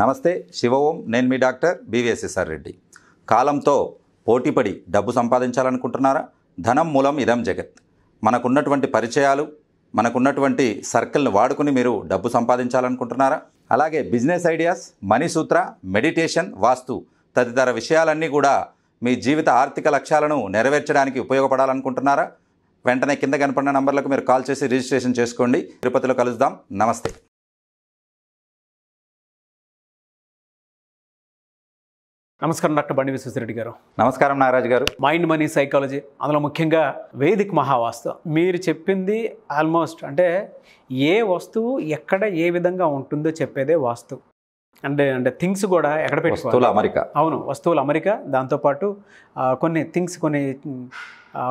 నమస్తే శివ ఓం నేను మీ డాక్టర్ బివిఎస్ఎస్ఆర్ రెడ్డి కాలంతో పోటీపడి డబ్బు సంపాదించాలనుకుంటున్నారా ధనం మూలం ఇదం జగత్ మనకున్నటువంటి పరిచయాలు మనకున్నటువంటి సర్కిల్ని వాడుకుని మీరు డబ్బు సంపాదించాలనుకుంటున్నారా అలాగే బిజినెస్ ఐడియాస్ మనీ సూత్ర మెడిటేషన్ వాస్తు తదితర విషయాలన్నీ కూడా మీ జీవిత ఆర్థిక లక్ష్యాలను నెరవేర్చడానికి ఉపయోగపడాలనుకుంటున్నారా వెంటనే కింద కనపడిన నంబర్లకు మీరు కాల్ చేసి రిజిస్ట్రేషన్ చేసుకోండి తిరుపతిలో కలుద్దాం నమస్తే నమస్కారం డాక్టర్ బండి విశ్వసరెడ్డి గారు నమస్కారం నాగరాజు గారు మైండ్ మనీ సైకాలజీ అందులో ముఖ్యంగా వేదిక్ మహావాస్తు మీరు చెప్పింది ఆల్మోస్ట్ అంటే ఏ వస్తువు ఎక్కడ ఏ విధంగా ఉంటుందో చెప్పేదే వాస్తు అంటే అంటే థింగ్స్ కూడా ఎక్కడ పెట్టుకోవాలి అమెరికా అవును వస్తువులు అమెరికా దాంతోపాటు కొన్ని థింగ్స్ కొన్ని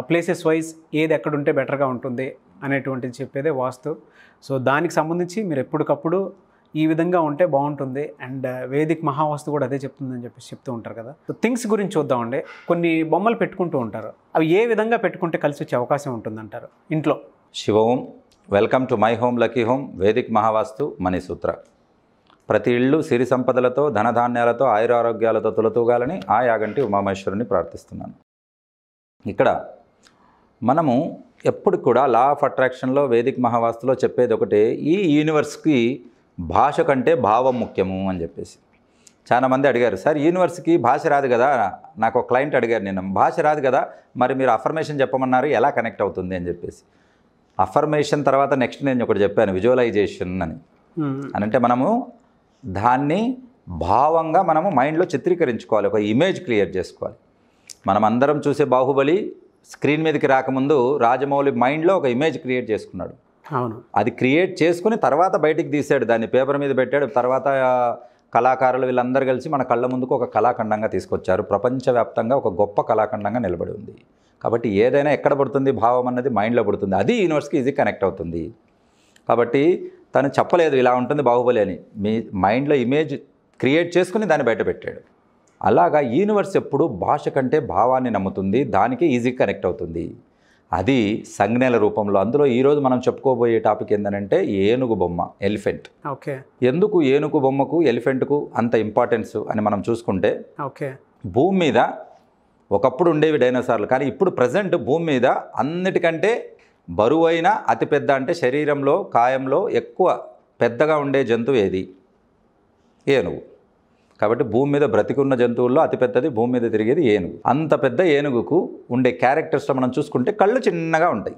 ప్లేసెస్ వైజ్ ఏది ఎక్కడ ఉంటే బెటర్గా ఉంటుంది అనేటువంటిది చెప్పేదే వాస్తు సో దానికి సంబంధించి మీరు ఎప్పటికప్పుడు ఈ విధంగా ఉంటే బాగుంటుంది అండ్ uh, వేదిక్ మహావస్తు కూడా అదే చెప్తుందని చెప్పేసి చెప్తూ ఉంటారు కదా సో థింగ్స్ గురించి చూద్దామండి కొన్ని బొమ్మలు పెట్టుకుంటూ ఉంటారు అవి ఏ విధంగా పెట్టుకుంటే కలిసి వచ్చే అవకాశం ఉంటుందంటారు ఇంట్లో శివోం welcome to my home lucky home Vedic Mahavastu money సూత్ర ప్రతి ఇళ్ళు సిరి సంపదలతో ధనధాన్యాలతో ఆయురారోగ్యాలతో తులతూగాలని ఆ యాగంటి ఉమామేశ్వరుని ప్రార్థిస్తున్నాను ఇక్కడ మనము ఎప్పుడు కూడా లా ఆఫ్ అట్రాక్షన్లో వేదిక మహావాస్తులో చెప్పేది ఒకటి ఈ యూనివర్స్కి భాష కంటే భావం ముఖ్యము అని చెప్పేసి చాలామంది అడిగారు సార్ యూనివర్స్కి భాష రాదు కదా నాకు ఒక క్లయింట్ అడిగారు నేను భాష రాదు కదా మరి మీరు అఫర్మేషన్ చెప్పమన్నారు ఎలా కనెక్ట్ అవుతుంది అని చెప్పేసి అఫర్మేషన్ తర్వాత నెక్స్ట్ నేను ఒకటి చెప్పాను విజువలైజేషన్ అని అని అంటే మనము దాన్ని భావంగా మనము మైండ్లో చిత్రీకరించుకోవాలి ఒక ఇమేజ్ క్రియేట్ చేసుకోవాలి మనం అందరం చూసే బాహుబలి స్క్రీన్ మీదకి రాకముందు రాజమౌళి మైండ్లో ఒక ఇమేజ్ క్రియేట్ చేసుకున్నాడు అవును అది క్రియేట్ చేసుకుని తర్వాత బయటికి తీసాడు దాన్ని పేపర్ మీద పెట్టాడు తర్వాత కళాకారులు వీళ్ళందరూ కలిసి మన కళ్ళ ముందుకు ఒక కళాఖండంగా తీసుకొచ్చారు ప్రపంచవ్యాప్తంగా ఒక గొప్ప కళాఖండంగా నిలబడి ఉంది కాబట్టి ఏదైనా ఎక్కడ పడుతుంది భావం అన్నది మైండ్లో పడుతుంది అది యూనివర్స్కి ఈజీ కనెక్ట్ అవుతుంది కాబట్టి తను చెప్పలేదు ఇలా ఉంటుంది బాహుబలి అని మీ మైండ్లో ఇమేజ్ క్రియేట్ చేసుకుని దాన్ని బయట పెట్టాడు అలాగా యూనివర్స్ ఎప్పుడు భాష కంటే భావాన్ని నమ్ముతుంది దానికి ఈజీ కనెక్ట్ అవుతుంది అది సంజ్ఞల రూపంలో అందులో ఈరోజు మనం చెప్పుకోబోయే టాపిక్ ఏంటంటే ఏనుగు బొమ్మ ఎలిఫెంట్ ఓకే ఎందుకు ఏనుగు బొమ్మకు ఎలిఫెంట్కు అంత ఇంపార్టెన్స్ అని మనం చూసుకుంటే ఓకే భూమి మీద ఒకప్పుడు ఉండేవి డైనోసార్లు కానీ ఇప్పుడు ప్రజెంట్ భూమి మీద అన్నిటికంటే బరువైన అతిపెద్ద అంటే శరీరంలో కాయంలో ఎక్కువ పెద్దగా ఉండే జంతువు ఏది ఏనుగు కాబట్టి భూమి మీద బ్రతికున్న జంతువుల్లో అతిపెద్దది భూమి మీద తిరిగేది ఏనుగు అంత పెద్ద ఏనుగుకు ఉండే క్యారెక్టర్స్లో మనం చూసుకుంటే కళ్ళు చిన్నగా ఉంటాయి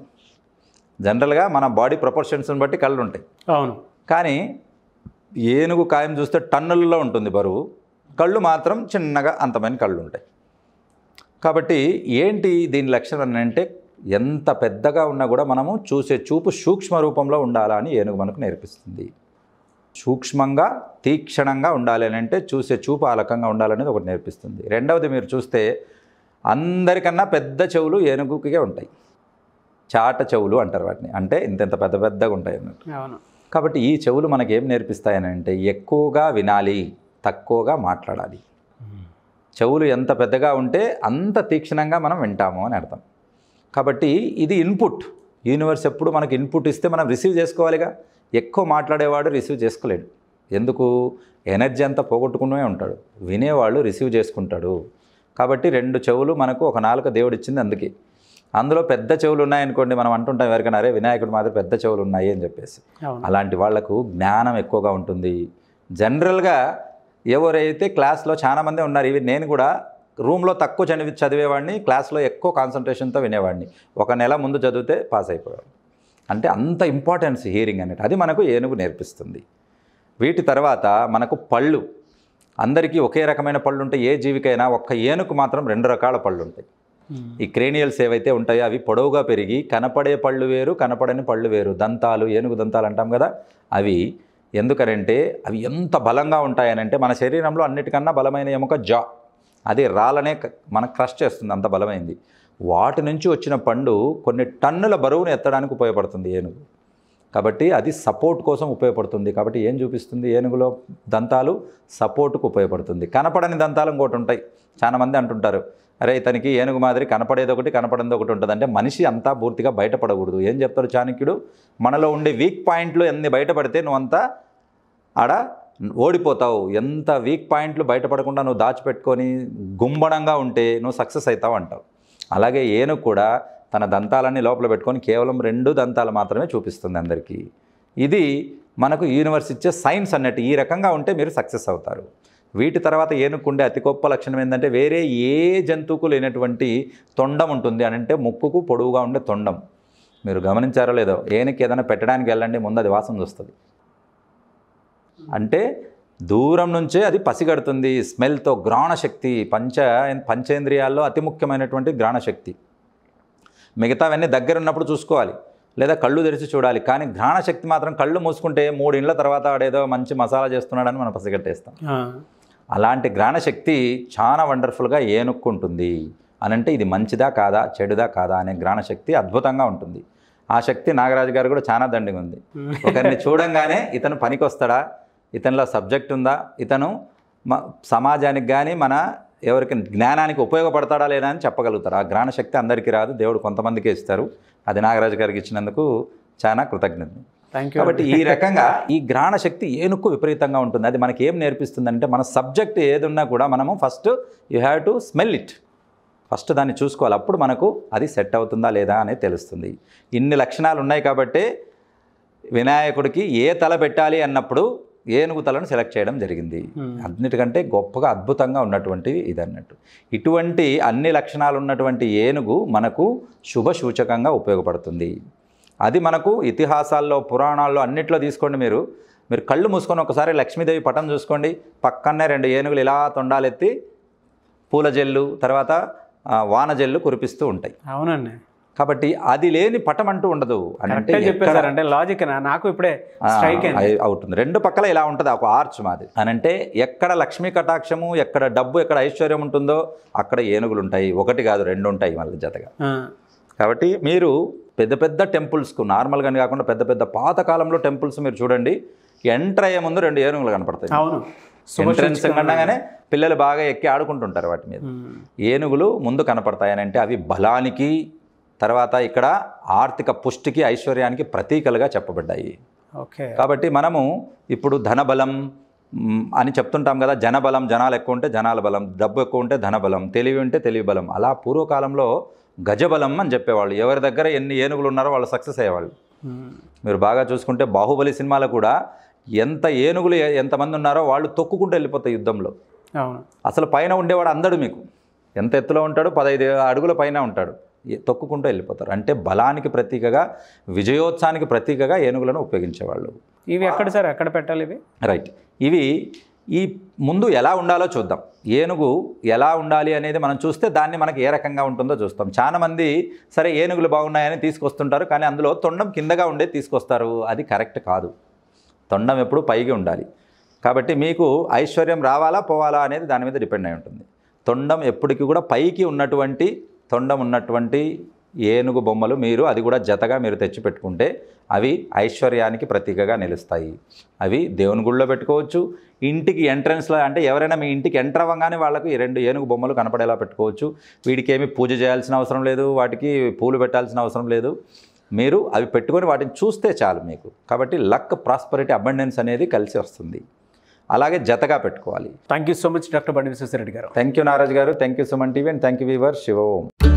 జనరల్గా మన బాడీ ప్రొపర్షన్స్ని బట్టి కళ్ళు ఉంటాయి అవును కానీ ఏనుగు కాయం చూస్తే టన్నుల్లో ఉంటుంది బరువు కళ్ళు మాత్రం చిన్నగా అంతమైన కళ్ళు ఉంటాయి కాబట్టి ఏంటి దీని లక్షణం అంటే ఎంత పెద్దగా ఉన్నా కూడా మనము చూసే చూపు సూక్ష్మ రూపంలో ఉండాలా అని ఏనుగు మనకు నేర్పిస్తుంది సూక్ష్మంగా తీక్షణంగా ఉండాలి అని అంటే చూసే చూపు ఆలకంగా ఉండాలనేది ఒకటి నేర్పిస్తుంది రెండవది మీరు చూస్తే అందరికన్నా పెద్ద చెవులు ఏనుగుకే ఉంటాయి చాట చెవులు అంటారు వాటిని అంటే ఇంతెంత పెద్ద పెద్దగా ఉంటాయి అన్నట్టు కాబట్టి ఈ చెవులు మనకేం నేర్పిస్తాయని అంటే ఎక్కువగా వినాలి తక్కువగా మాట్లాడాలి చెవులు ఎంత పెద్దగా ఉంటే అంత తీక్షణంగా మనం వింటాము అని అర్థం కాబట్టి ఇది ఇన్పుట్ యూనివర్స్ ఎప్పుడు మనకు ఇన్పుట్ ఇస్తే మనం రిసీవ్ చేసుకోవాలిగా ఎక్కువ మాట్లాడేవాడు రిసీవ్ చేసుకోలేడు ఎందుకు ఎనర్జీ అంతా పోగొట్టుకునే ఉంటాడు వినేవాళ్ళు రిసీవ్ చేసుకుంటాడు కాబట్టి రెండు చెవులు మనకు ఒక నాలుక దేవుడు ఇచ్చింది అందుకే అందులో పెద్ద చెవులు ఉన్నాయనుకోండి మనం అంటుంటాం ఎవరికైనా అరే వినాయకుడు మాత్రం పెద్ద చెవులు ఉన్నాయి అని చెప్పేసి అలాంటి వాళ్లకు జ్ఞానం ఎక్కువగా ఉంటుంది జనరల్గా ఎవరైతే క్లాస్లో చాలామంది ఉన్నారు ఇవి నేను కూడా రూమ్లో తక్కువ చదివి చదివేవాడిని క్లాస్లో ఎక్కువ కాన్సన్ట్రేషన్తో వినేవాడిని ఒక నెల ముందు చదివితే పాస్ అయిపోయాడు అంటే అంత ఇంపార్టెన్స్ హియరింగ్ అనేది అది మనకు ఏనుగు నేర్పిస్తుంది వీటి తర్వాత మనకు పళ్ళు అందరికీ ఒకే రకమైన పళ్ళు ఉంటాయి ఏ జీవికైనా ఒక్క ఏనుకు మాత్రం రెండు రకాల పళ్ళు ఉంటాయి hmm. ఈ క్రేనియల్స్ ఏవైతే ఉంటాయో అవి పొడవుగా పెరిగి కనపడే పళ్ళు వేరు కనపడని పళ్ళు వేరు దంతాలు ఏనుగు దంతాలు అంటాం కదా అవి ఎందుకనంటే అవి ఎంత బలంగా ఉంటాయనంటే మన శరీరంలో అన్నిటికన్నా బలమైన ఎముక జా అది రాళ్ళనే మనకు క్రష్ చేస్తుంది అంత బలమైంది వాటి నుంచి వచ్చిన పండు కొన్ని టన్నుల బరువును ఎత్తడానికి ఉపయోగపడుతుంది ఏనుగు కాబట్టి అది సపోర్ట్ కోసం ఉపయోగపడుతుంది కాబట్టి ఏం చూపిస్తుంది ఏనుగులో దంతాలు సపోర్ట్కు ఉపయోగపడుతుంది కనపడని దంతాలు ఇంకోటి ఉంటాయి చాలామంది అంటుంటారు అరే ఇతనికి ఏనుగు మాదిరి కనపడేది ఒకటి కనపడేది ఒకటి ఉంటుంది అంటే మనిషి అంతా పూర్తిగా బయటపడకూడదు ఏం చెప్తారు చాణక్యుడు మనలో ఉండే వీక్ పాయింట్లు ఎన్ని బయటపడితే నువ్వు ఆడ ఓడిపోతావు ఎంత వీక్ పాయింట్లు బయటపడకుండా నువ్వు దాచిపెట్టుకొని గుంబడంగా ఉంటే నువ్వు సక్సెస్ అవుతావు అంటావు అలాగే ఏనుగు కూడా తన దంతాలన్నీ లోపల పెట్టుకొని కేవలం రెండు దంతాలు మాత్రమే చూపిస్తుంది అందరికీ ఇది మనకు యూనివర్స్ ఇచ్చే సైన్స్ అన్నట్టు ఈ రకంగా ఉంటే మీరు సక్సెస్ అవుతారు వీటి తర్వాత ఏనుకుండే అతి గొప్ప లక్షణం ఏంటంటే వేరే ఏ జంతువుకు లేనటువంటి తొండం ఉంటుంది అని అంటే ముక్కుకు పొడవుగా ఉండే తొండం మీరు గమనించారో లేదో ఏనుకి ఏదైనా పెట్టడానికి వెళ్ళండి ముందు అది వాసన చూస్తుంది అంటే దూరం నుంచే అది పసిగడుతుంది స్మెల్తో గ్రాణశక్తి పంచ పంచేంద్రియాల్లో అతి ముఖ్యమైనటువంటి గ్రాణశక్తి మిగతావన్నీ దగ్గర ఉన్నప్పుడు చూసుకోవాలి లేదా కళ్ళు తెరిచి చూడాలి కానీ ఘ్రాణశక్తి మాత్రం కళ్ళు మూసుకుంటే మూడు ఇండ్ల తర్వాత ఆడేదో మంచి మసాలా చేస్తున్నాడని మనం పసిగట్టేస్తాం అలాంటి గ్రాణశక్తి చాలా వండర్ఫుల్గా ఏనుక్కుంటుంది అని అంటే ఇది మంచిదా కాదా చెడుదా కాదా అనే ఘ్రాణశక్తి అద్భుతంగా ఉంటుంది ఆ శక్తి నాగరాజు గారు కూడా చాలా దండిగా ఉంది ఒకరిని చూడంగానే ఇతను పనికి వస్తాడా ఇతనిలో సబ్జెక్ట్ ఉందా ఇతను సమాజానికి కానీ మన ఎవరికి జ్ఞానానికి ఉపయోగపడతాడా లేదా అని చెప్పగలుగుతారు ఆ జ్ఞానశక్తి అందరికీ రాదు దేవుడు కొంతమందికే ఇస్తారు అది నాగరాజు గారికి ఇచ్చినందుకు చాలా కృతజ్ఞత కాబట్టి ఈ రకంగా ఈ గ్రహణ శక్తి ఏనుక్కు విపరీతంగా ఉంటుంది అది మనకి ఏం నేర్పిస్తుందంటే మన సబ్జెక్ట్ ఏదున్నా కూడా మనము first you have to smell it first దాన్ని చూసుకోవాలి అప్పుడు మనకు అది సెట్ అవుతుందా లేదా అనేది తెలుస్తుంది ఇన్ని లక్షణాలు ఉన్నాయి కాబట్టి వినాయకుడికి ఏ తల పెట్టాలి అన్నప్పుడు ఏనుగు తలను సెలెక్ట్ చేయడం జరిగింది అన్నిటికంటే గొప్పగా అద్భుతంగా ఉన్నటువంటి ఇది అన్నట్టు ఇటువంటి అన్ని లక్షణాలు ఉన్నటువంటి ఏనుగు మనకు శుభ సూచకంగా ఉపయోగపడుతుంది అది మనకు ఇతిహాసాల్లో పురాణాల్లో అన్నిట్లో తీసుకోండి మీరు మీరు కళ్ళు మూసుకొని ఒకసారి లక్ష్మీదేవి పటం చూసుకోండి పక్కనే రెండు ఏనుగులు ఇలా తొండాలెత్తి పూల జల్లు తర్వాత వాన జల్లు కురిపిస్తూ ఉంటాయి అవునండి కాబట్టి అది లేని పటం అంటూ ఉండదు అంటే చెప్పేసారంటే లాజిక్ నాకు ఇప్పుడే స్ట్రైక్ అవుతుంది రెండు పక్కల ఇలా ఉంటుంది ఒక ఆర్చ్ మాది అని అంటే ఎక్కడ లక్ష్మీ కటాక్షము ఎక్కడ డబ్బు ఎక్కడ ఐశ్వర్యం ఉంటుందో అక్కడ ఏనుగులు ఉంటాయి ఒకటి కాదు రెండు ఉంటాయి మళ్ళీ జతగా కాబట్టి మీరు పెద్ద పెద్ద టెంపుల్స్కు నార్మల్గానే కాకుండా పెద్ద పెద్ద పాతకాలంలో టెంపుల్స్ మీరు చూడండి ఎంటర్ అయ్యే ముందు రెండు ఏనుగులు కనపడతాయి అవును ఎంట్రన్స్ పిల్లలు బాగా ఎక్కి ఆడుకుంటుంటారు వాటి మీద ఏనుగులు ముందు అంటే అవి బలానికి తర్వాత ఇక్కడ ఆర్థిక పుష్టికి ఐశ్వర్యానికి ప్రతీకలుగా చెప్పబడ్డాయి ఓకే కాబట్టి మనము ఇప్పుడు ధనబలం అని చెప్తుంటాం కదా జనబలం జనాలు ఎక్కువ ఉంటే జనాల బలం డబ్బు ఎక్కువ ఉంటే ధనబలం తెలివి ఉంటే తెలివి బలం అలా పూర్వకాలంలో గజబలం అని చెప్పేవాళ్ళు ఎవరి దగ్గర ఎన్ని ఏనుగులు ఉన్నారో వాళ్ళు సక్సెస్ అయ్యేవాళ్ళు మీరు బాగా చూసుకుంటే బాహుబలి సినిమాలో కూడా ఎంత ఏనుగులు ఎంతమంది ఉన్నారో వాళ్ళు తొక్కుకుంటూ వెళ్ళిపోతాయి యుద్ధంలో అసలు పైన ఉండేవాడు అందడు మీకు ఎంత ఎత్తులో ఉంటాడు పదహైదు అడుగుల పైన ఉంటాడు తొక్కుకుంటూ వెళ్ళిపోతారు అంటే బలానికి ప్రతీకగా విజయోత్సవానికి ప్రతీకగా ఏనుగులను ఉపయోగించేవాళ్ళు ఇవి ఎక్కడ సార్ ఎక్కడ పెట్టాలి ఇవి రైట్ ఇవి ఈ ముందు ఎలా ఉండాలో చూద్దాం ఏనుగు ఎలా ఉండాలి అనేది మనం చూస్తే దాన్ని మనకి ఏ రకంగా ఉంటుందో చూస్తాం చాలామంది సరే ఏనుగులు బాగున్నాయని తీసుకొస్తుంటారు కానీ అందులో తొండం కిందగా ఉండే తీసుకొస్తారు అది కరెక్ట్ కాదు తొండం ఎప్పుడు పైకి ఉండాలి కాబట్టి మీకు ఐశ్వర్యం రావాలా పోవాలా అనేది దాని మీద డిపెండ్ అయి ఉంటుంది తొండం ఎప్పటికీ కూడా పైకి ఉన్నటువంటి తొండం ఉన్నటువంటి ఏనుగు బొమ్మలు మీరు అది కూడా జతగా మీరు తెచ్చి పెట్టుకుంటే అవి ఐశ్వర్యానికి ప్రతీకగా నిలుస్తాయి అవి దేవుని గుళ్ళో పెట్టుకోవచ్చు ఇంటికి ఎంట్రన్స్లో అంటే ఎవరైనా మీ ఇంటికి ఎంటర్ అవ్వగానే వాళ్ళకు ఈ రెండు ఏనుగు బొమ్మలు కనపడేలా పెట్టుకోవచ్చు వీడికి ఏమి పూజ చేయాల్సిన అవసరం లేదు వాటికి పూలు పెట్టాల్సిన అవసరం లేదు మీరు అవి పెట్టుకొని వాటిని చూస్తే చాలు మీకు కాబట్టి లక్ ప్రాస్పరిటీ అబండెన్స్ అనేది కలిసి వస్తుంది అలాగే జతగా పెట్టుకోవాలి thank you so much doctor Bandi Vishweshwar Reddy గారు థ్యాంక్ యూ నారాజ్ గారు థ్యాంక్ యూ మన్ TV and thank you viewer Shiva Om